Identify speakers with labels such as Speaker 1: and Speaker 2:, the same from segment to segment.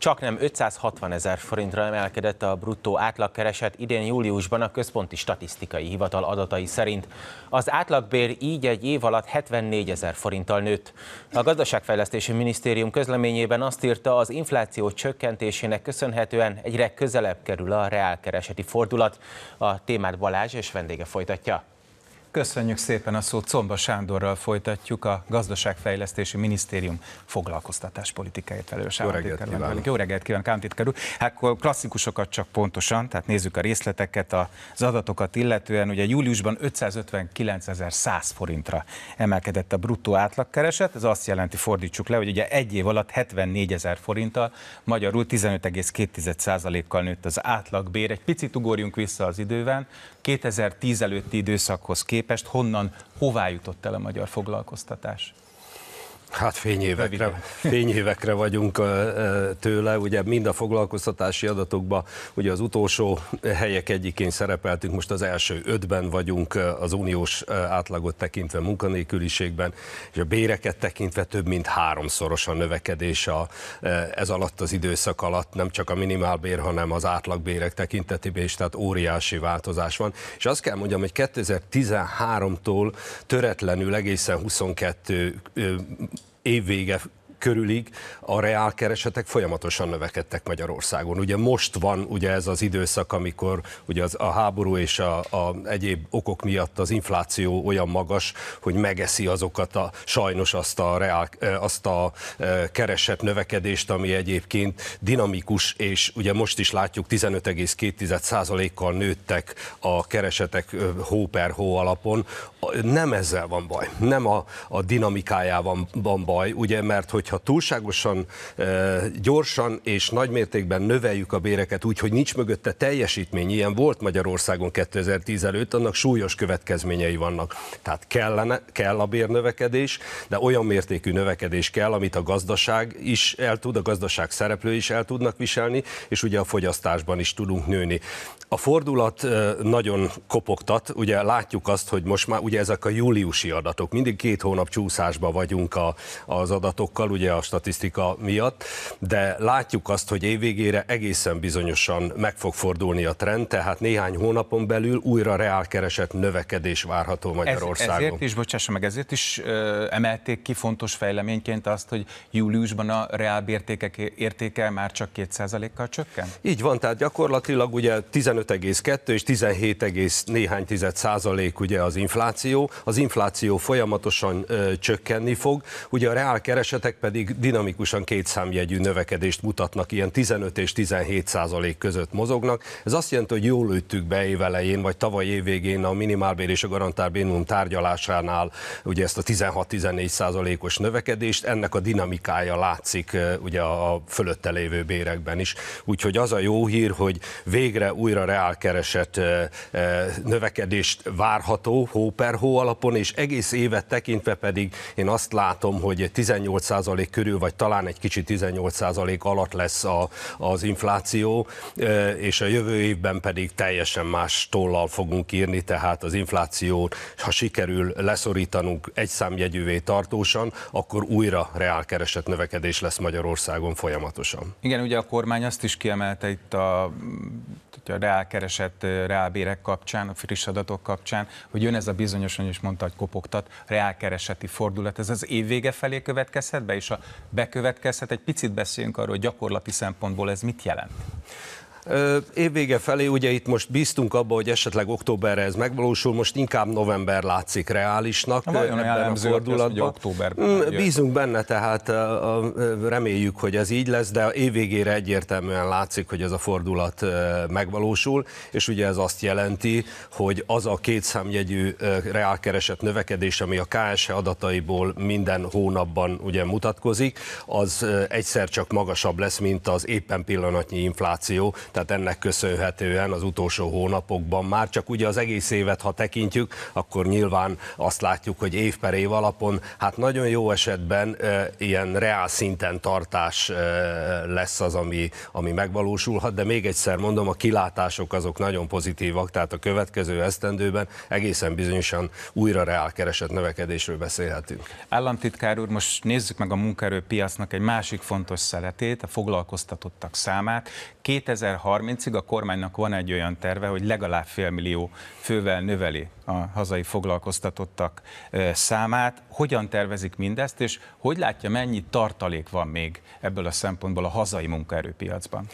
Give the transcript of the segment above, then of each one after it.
Speaker 1: Csak nem 560 ezer forintra emelkedett a bruttó átlagkereset idén júliusban a Központi Statisztikai Hivatal adatai szerint. Az átlagbér így egy év alatt 74 ezer forinttal nőtt. A Gazdaságfejlesztési Minisztérium közleményében azt írta, az infláció csökkentésének köszönhetően egyre közelebb kerül a reálkereseti fordulat. A témát Balázs és vendége folytatja. Köszönjük szépen a szót. Comba Sándorral folytatjuk a Gazdaságfejlesztési Minisztérium foglalkoztatáspolitikáért felelős Jó reggelt kívánok. Jó reggelt kívánok, államtitkár úr. Hát akkor klasszikusokat csak pontosan, tehát nézzük a részleteket, az adatokat illetően. Ugye júliusban 559.100 forintra emelkedett a bruttó átlagkereset, ez azt jelenti, fordítsuk le, hogy ugye egy év alatt 74.000 forinttal, magyarul 15,2%-kal nőtt az átlagbér. Egy picit ugorjunk vissza az időben, 2010 előtti időszakhoz képest képest honnan, hová jutott el a magyar foglalkoztatás?
Speaker 2: Hát fényévekre, fényévekre vagyunk tőle, ugye mind a foglalkoztatási adatokban, ugye az utolsó helyek egyikén szerepeltünk, most az első ötben vagyunk az uniós átlagot tekintve munkanélküliségben, és a béreket tekintve több mint háromszoros a növekedés a, ez alatt az időszak alatt, nem csak a minimálbér, hanem az átlagbérek tekintetében is, tehát óriási változás van. És azt kell mondjam, hogy 2013-tól töretlenül egészen 22 évvége körülig a reálkeresetek folyamatosan növekedtek Magyarországon. Ugye most van ugye ez az időszak, amikor ugye az, a háború és a, a egyéb okok miatt az infláció olyan magas, hogy megeszi azokat a sajnos azt a, reál, eh, azt a eh, keresett növekedést, ami egyébként dinamikus, és ugye most is látjuk 15,2%-kal nőttek a keresetek eh, hó per hó alapon. Nem ezzel van baj, nem a, a dinamikájában van baj, ugye, mert hogy hogyha túlságosan e, gyorsan és nagymértékben növeljük a béreket úgy, hogy nincs mögötte teljesítmény, ilyen volt Magyarországon 2010 előtt, annak súlyos következményei vannak. Tehát kellene, kell a bérnövekedés, de olyan mértékű növekedés kell, amit a gazdaság is el tud, a gazdaság szereplői is el tudnak viselni, és ugye a fogyasztásban is tudunk nőni. A fordulat nagyon kopogtat, ugye látjuk azt, hogy most már ugye ezek a júliusi adatok, mindig két hónap csúszásba vagyunk a, az adatokkal, ugye a statisztika miatt, de látjuk azt, hogy évvégére egészen bizonyosan meg fog fordulni a trend, tehát néhány hónapon belül újra reálkeresett növekedés várható Magyarországon. Ez, ezért
Speaker 1: is, bocsássa meg, ezért is ö, emelték ki fontos fejleményként azt, hogy júliusban a reálbértékek értéke már csak 2%-kal csökken?
Speaker 2: Így van, tehát gyakorlatilag ugye 15 15,2 és 17, néhány tized százalék ugye az infláció. Az infláció folyamatosan ö, csökkenni fog, ugye a reál keresetek pedig dinamikusan kétszámjegyű növekedést mutatnak, ilyen 15 és 17 százalék között mozognak. Ez azt jelenti, hogy jól lőttük be évelején, vagy tavaly évvégén a minimálbér és a garantál bénum tárgyalásánál ugye ezt a 16-14 százalékos növekedést, ennek a dinamikája látszik ugye a fölötte lévő bérekben is. Úgyhogy az a jó hír, hogy végre újra reálkereset növekedést várható hó per hó alapon, és egész évet tekintve pedig én azt látom, hogy 18% körül, vagy talán egy kicsit 18% alatt lesz a, az infláció, és a jövő évben pedig teljesen más tollal fogunk írni, tehát az inflációt, ha sikerül leszorítanunk egy számjegyűvé tartósan, akkor újra reálkereset növekedés lesz Magyarországon folyamatosan.
Speaker 1: Igen, ugye a kormány azt is kiemelte itt a hogy a reál keresett, reálbérek kapcsán, a friss adatok kapcsán, hogy jön ez a bizonyosan is mondta, hogy kopogtat, reál kereseti fordulat, ez az év vége felé következhet be, és a bekövetkezhet, egy picit beszéljünk arról, hogy
Speaker 2: gyakorlati szempontból ez mit jelent. Évvége felé ugye itt most bíztunk abba, hogy esetleg októberre ez megvalósul, most inkább november látszik reálisnak. Na, ebben a fordulatban. október. Mm, bízunk benne, tehát reméljük, hogy ez így lesz, de évvégére egyértelműen látszik, hogy ez a fordulat megvalósul, és ugye ez azt jelenti, hogy az a kétszámjegyű reálkeresett növekedés, ami a KSH e adataiból minden hónapban ugye mutatkozik, az egyszer csak magasabb lesz, mint az éppen pillanatnyi infláció, tehát ennek köszönhetően az utolsó hónapokban már csak ugye az egész évet, ha tekintjük, akkor nyilván azt látjuk, hogy év per év alapon, hát nagyon jó esetben e, ilyen reál szinten tartás e, lesz az, ami, ami megvalósulhat, de még egyszer mondom, a kilátások azok nagyon pozitívak, tehát a következő esztendőben egészen bizonyosan újra reál keresett növekedésről
Speaker 1: beszélhetünk. Államtitkár úr, most nézzük meg a munkaerőpiacnak egy másik fontos szeletét, a foglalkoztatottak számát. 2000 2030-ig a kormánynak van egy olyan terve, hogy legalább félmillió fővel növeli a hazai foglalkoztatottak számát. Hogyan tervezik mindezt, és hogy látja, mennyi tartalék van még ebből a szempontból a hazai
Speaker 2: munkaerőpiacban?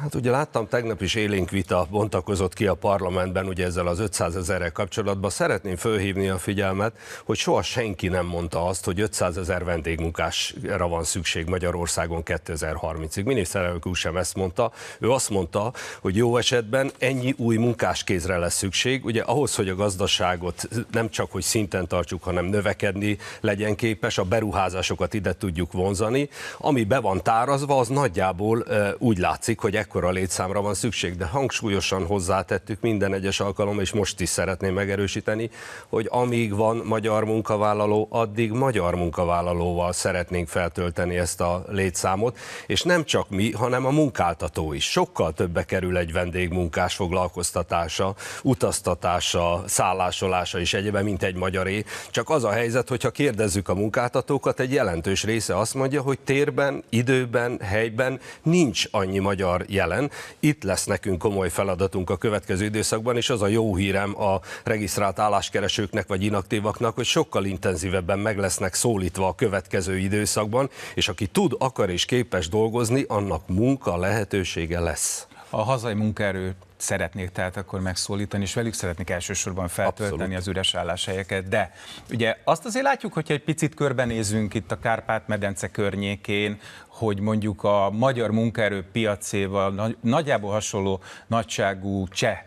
Speaker 2: Hát ugye láttam, tegnap is élénk vita bontakozott ki a parlamentben, ugye ezzel az 500 ezerrel kapcsolatban. Szeretném fölhívni a figyelmet, hogy soha senki nem mondta azt, hogy 500 ezer vendégmunkásra van szükség Magyarországon 2030-ig. Miniszterelnök úr sem ezt mondta. Ő azt mondta, hogy jó esetben ennyi új munkáskézre lesz szükség. Ugye ahhoz, hogy a gazdaságot nem csak, hogy szinten tartsuk, hanem növekedni legyen képes, a beruházásokat ide tudjuk vonzani. Ami be van tárazva, az nagyjából úgy látszik, hogy ekkora létszámra van szükség, de hangsúlyosan hozzátettük minden egyes alkalom, és most is szeretném megerősíteni, hogy amíg van magyar munkavállaló, addig magyar munkavállalóval szeretnénk feltölteni ezt a létszámot, és nem csak mi, hanem a munkáltató is. Sokkal többe kerül egy vendégmunkás foglalkoztatása, utaztatása, szállásolása és egyébe, mint egy magyaré. Csak az a helyzet, hogyha kérdezzük a munkáltatókat, egy jelentős része azt mondja, hogy térben, időben, helyben nincs annyi magyar jelen. Itt lesz nekünk komoly feladatunk a következő időszakban, és az a jó hírem a regisztrált álláskeresőknek vagy inaktívaknak, hogy sokkal intenzívebben meg lesznek szólítva a következő időszakban, és aki tud, akar és képes dolgozni, annak munka lehetősége lesz a hazai munkaerő szeretnék tehát akkor megszólítani,
Speaker 1: és velük szeretnék elsősorban feltölteni Abszolút. az üres álláshelyeket. De ugye azt azért látjuk, hogyha egy picit körbenézünk itt a Kárpát-medence környékén, hogy mondjuk a magyar munkaerő piacéval nagyjából hasonló nagyságú cseh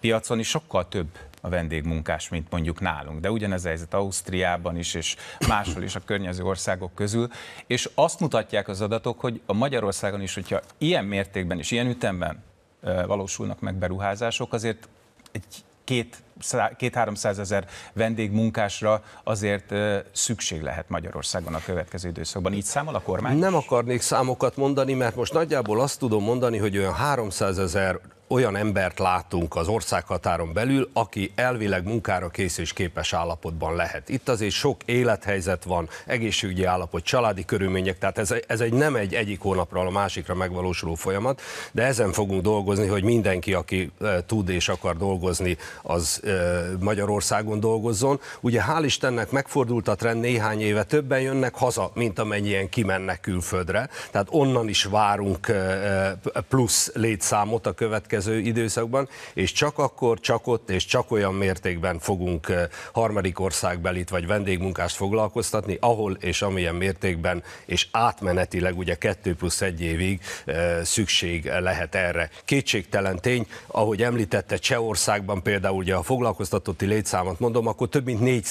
Speaker 1: piacon is sokkal több a vendégmunkás, mint mondjuk nálunk. De ugyanez a helyzet Ausztriában is, és máshol is a környező országok közül. És azt mutatják az adatok, hogy a Magyarországon is, hogyha ilyen mértékben és ilyen ütemben valósulnak meg beruházások, azért egy két két 300 ezer vendégmunkásra azért szükség lehet Magyarországon a következő időszakban. Így számol a kormány?
Speaker 2: Nem akarnék számokat mondani, mert most nagyjából azt tudom mondani, hogy olyan 300 ezer olyan embert látunk az országhatáron belül, aki elvileg munkára kész és képes állapotban lehet. Itt azért sok élethelyzet van, egészségügyi állapot, családi körülmények, tehát ez, ez egy nem egy egyik hónapra a másikra megvalósuló folyamat, de ezen fogunk dolgozni, hogy mindenki, aki tud és akar dolgozni, az Magyarországon dolgozzon. Ugye hál' Istennek megfordult a trend néhány éve, többen jönnek haza, mint amennyien kimennek külföldre, tehát onnan is várunk plusz létszámot a következő időszakban, és csak akkor, csak ott és csak olyan mértékben fogunk harmadik országbelit vagy vendégmunkást foglalkoztatni, ahol és amilyen mértékben, és átmenetileg ugye kettő plusz egy évig szükség lehet erre. Kétségtelen tény, ahogy említette Csehországban például ugye a fog foglalkoztatotti létszámot mondom, akkor több mint 4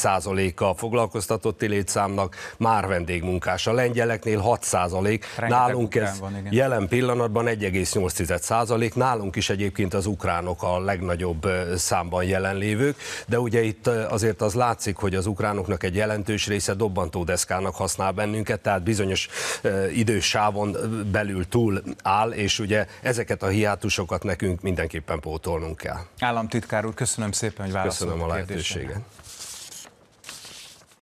Speaker 2: a foglalkoztatotti létszámnak már vendégmunkás. A lengyeleknél 6 százalék, nálunk ez van, jelen pillanatban 1,8 százalék, nálunk is egyébként az ukránok a legnagyobb számban jelenlévők, de ugye itt azért az látszik, hogy az ukránoknak egy jelentős része dobbantódeszkának használ bennünket, tehát bizonyos idősávon belül túl áll, és ugye ezeket a hiátusokat nekünk mindenképpen pótolnunk kell.
Speaker 1: Államtitkár úr, köszönöm szépen szépen, hogy válaszoltak Köszönöm a, a lehetőséget.